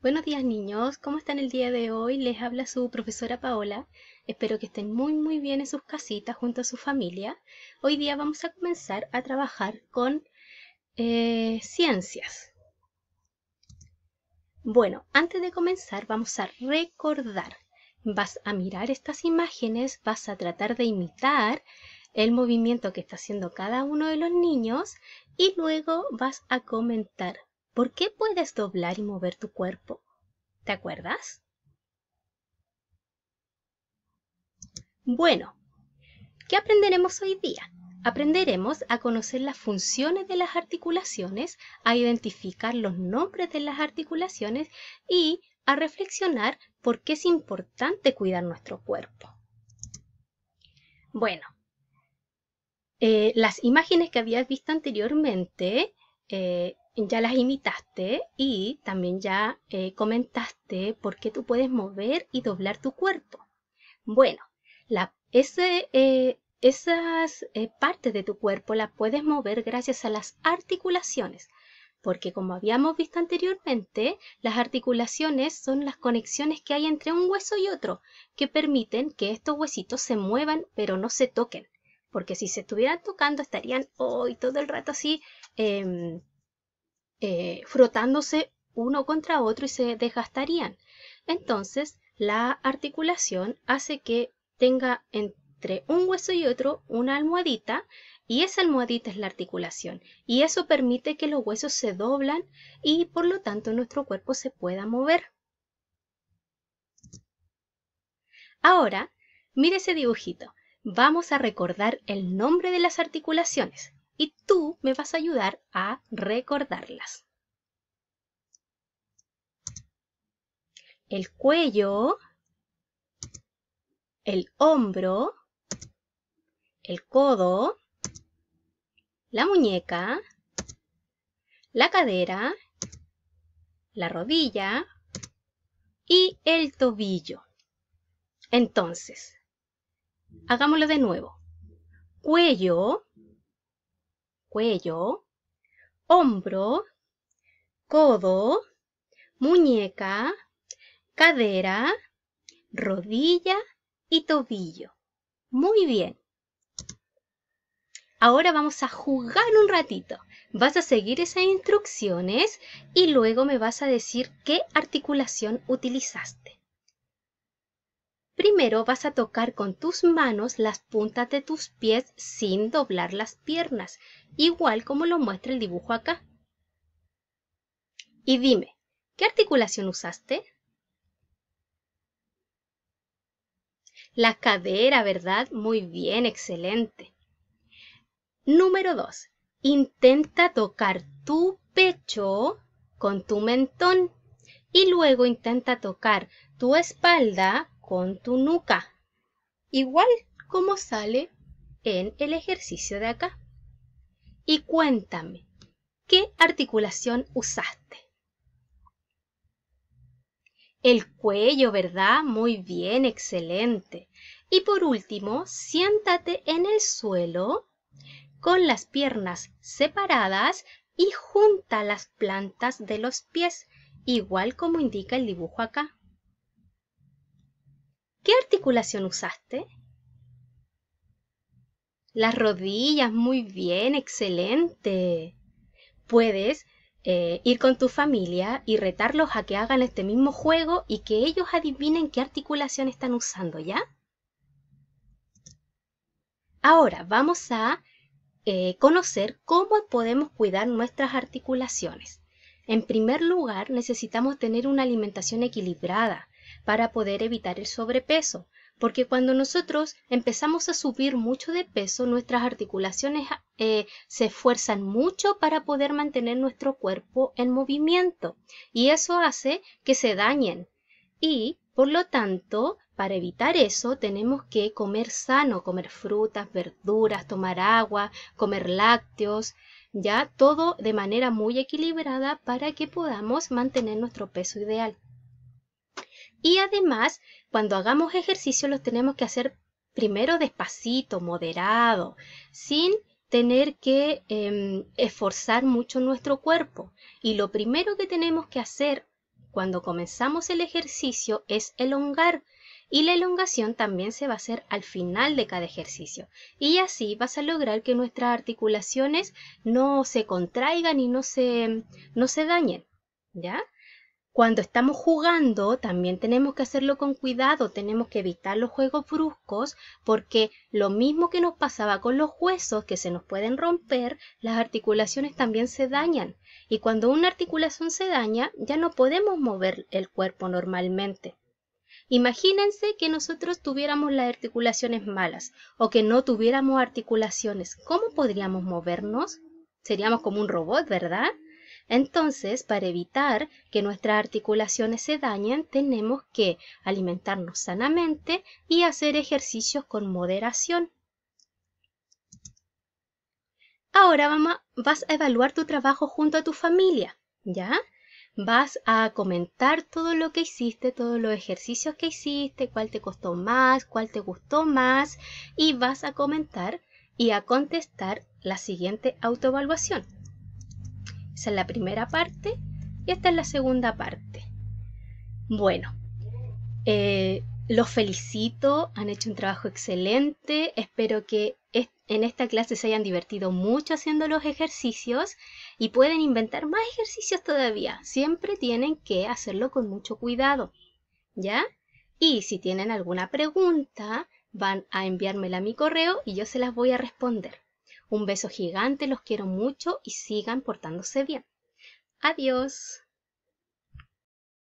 Buenos días niños, ¿cómo están el día de hoy? Les habla su profesora Paola. Espero que estén muy muy bien en sus casitas junto a su familia. Hoy día vamos a comenzar a trabajar con eh, ciencias. Bueno, antes de comenzar vamos a recordar. Vas a mirar estas imágenes, vas a tratar de imitar el movimiento que está haciendo cada uno de los niños y luego vas a comentar ¿Por qué puedes doblar y mover tu cuerpo? ¿Te acuerdas? Bueno, ¿qué aprenderemos hoy día? Aprenderemos a conocer las funciones de las articulaciones, a identificar los nombres de las articulaciones y a reflexionar por qué es importante cuidar nuestro cuerpo. Bueno, eh, las imágenes que habías visto anteriormente eh, ya las imitaste y también ya eh, comentaste por qué tú puedes mover y doblar tu cuerpo. Bueno, la, ese, eh, esas eh, partes de tu cuerpo las puedes mover gracias a las articulaciones, porque como habíamos visto anteriormente, las articulaciones son las conexiones que hay entre un hueso y otro, que permiten que estos huesitos se muevan pero no se toquen, porque si se estuvieran tocando estarían hoy todo el rato así. Em, eh, frotándose uno contra otro y se desgastarían. Entonces, la articulación hace que tenga entre un hueso y otro una almohadita y esa almohadita es la articulación y eso permite que los huesos se doblan y por lo tanto nuestro cuerpo se pueda mover. Ahora, mire ese dibujito. Vamos a recordar el nombre de las articulaciones y tú me vas a ayudar a recordarlas. El cuello, el hombro, el codo, la muñeca, la cadera, la rodilla y el tobillo. Entonces, hagámoslo de nuevo. Cuello, cuello, hombro, codo, muñeca, cadera, rodilla y tobillo. Muy bien. Ahora vamos a jugar un ratito. Vas a seguir esas instrucciones y luego me vas a decir qué articulación utilizaste. Primero vas a tocar con tus manos las puntas de tus pies sin doblar las piernas, igual como lo muestra el dibujo acá. Y dime, ¿qué articulación usaste? La cadera, ¿verdad? Muy bien, excelente. Número 2. Intenta tocar tu pecho con tu mentón y luego intenta tocar tu espalda con tu nuca, igual como sale en el ejercicio de acá. Y cuéntame, ¿qué articulación usaste? El cuello, ¿verdad? Muy bien, excelente. Y por último, siéntate en el suelo con las piernas separadas y junta las plantas de los pies, igual como indica el dibujo acá articulación usaste? Las rodillas, muy bien, excelente. Puedes eh, ir con tu familia y retarlos a que hagan este mismo juego y que ellos adivinen qué articulación están usando, ¿ya? Ahora vamos a eh, conocer cómo podemos cuidar nuestras articulaciones. En primer lugar, necesitamos tener una alimentación equilibrada para poder evitar el sobrepeso, porque cuando nosotros empezamos a subir mucho de peso, nuestras articulaciones eh, se esfuerzan mucho para poder mantener nuestro cuerpo en movimiento y eso hace que se dañen. Y, por lo tanto, para evitar eso tenemos que comer sano, comer frutas, verduras, tomar agua, comer lácteos, ya todo de manera muy equilibrada para que podamos mantener nuestro peso ideal. Y además, cuando hagamos ejercicio los tenemos que hacer primero despacito, moderado, sin tener que em, esforzar mucho nuestro cuerpo. Y lo primero que tenemos que hacer cuando comenzamos el ejercicio es elongar. Y la elongación también se va a hacer al final de cada ejercicio. Y así vas a lograr que nuestras articulaciones no se contraigan y no se, no se dañen. ¿Ya? Cuando estamos jugando, también tenemos que hacerlo con cuidado, tenemos que evitar los juegos bruscos, porque lo mismo que nos pasaba con los huesos, que se nos pueden romper, las articulaciones también se dañan. Y cuando una articulación se daña, ya no podemos mover el cuerpo normalmente. Imagínense que nosotros tuviéramos las articulaciones malas o que no tuviéramos articulaciones. ¿Cómo podríamos movernos? Seríamos como un robot, ¿verdad? Entonces, para evitar que nuestras articulaciones se dañen, tenemos que alimentarnos sanamente y hacer ejercicios con moderación. Ahora mamá, vas a evaluar tu trabajo junto a tu familia, ¿ya? Vas a comentar todo lo que hiciste, todos los ejercicios que hiciste, cuál te costó más, cuál te gustó más, y vas a comentar y a contestar la siguiente autoevaluación. Esa es la primera parte y esta es la segunda parte. Bueno, eh, los felicito, han hecho un trabajo excelente, espero que en esta clase se hayan divertido mucho haciendo los ejercicios y pueden inventar más ejercicios todavía. Siempre tienen que hacerlo con mucho cuidado, ¿ya? Y si tienen alguna pregunta, van a enviármela a mi correo y yo se las voy a responder. Un beso gigante, los quiero mucho y sigan portándose bien. Adiós.